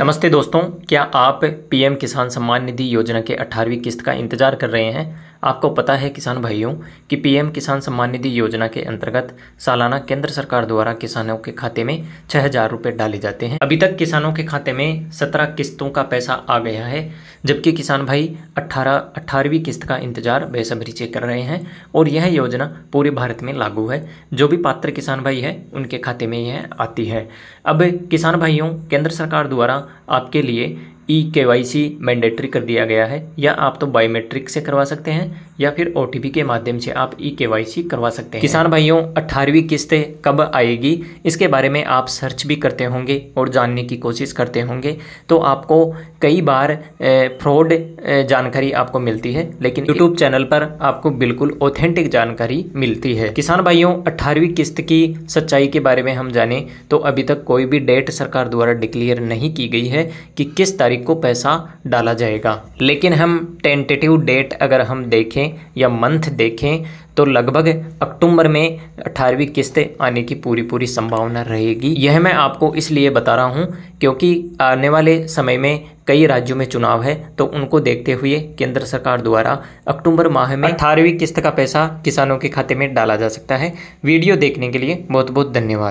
नमस्ते दोस्तों क्या आप पीएम किसान सम्मान निधि योजना के अठारहवीं किस्त का इंतजार कर रहे हैं आपको पता है किसान भाइयों कि पीएम किसान सम्मान निधि योजना के अंतर्गत सालाना केंद्र सरकार द्वारा किसानों के खाते में छह हजार रुपये डाले जाते हैं अभी तक किसानों के खाते में सत्रह किस्तों का पैसा आ गया है जबकि किसान भाई अट्ठारह अट्ठारहवीं किस्त का इंतजार बेसब्री से कर रहे हैं और यह योजना पूरे भारत में लागू है जो भी पात्र किसान भाई है उनके खाते में यह आती है अब किसान भाइयों केंद्र सरकार द्वारा आपके लिए ई के वाई सी मैंडेटरी कर दिया गया है या आप तो बायोमेट्रिक से करवा सकते हैं या फिर ओ के माध्यम से आप ई के वाई सी करवा सकते हैं किसान भाइयों अठारहवीं किस्त कब आएगी इसके बारे में आप सर्च भी करते होंगे और जानने की कोशिश करते होंगे तो आपको कई बार फ्रॉड जानकारी आपको मिलती है लेकिन यूट्यूब चैनल पर आपको बिल्कुल ऑथेंटिक जानकारी मिलती है किसान भाइयों अट्ठारहवीं किस्त की सच्चाई के बारे में हम जाने तो अभी तक कोई भी डेट सरकार द्वारा डिक्लेयर नहीं की गई है कि किस तारीख तारीख को पैसा डाला जाएगा लेकिन हम टेंटेटिव डेट अगर हम देखें या मंथ देखें तो लगभग अक्टूबर में अठारहवीं किस्त आने की पूरी पूरी संभावना रहेगी यह मैं आपको इसलिए बता रहा हूँ क्योंकि आने वाले समय में कई राज्यों में चुनाव है तो उनको देखते हुए केंद्र सरकार द्वारा अक्टूबर माह में अठारहवीं किस्त का पैसा किसानों के खाते में डाला जा सकता है वीडियो देखने के लिए बहुत बहुत धन्यवाद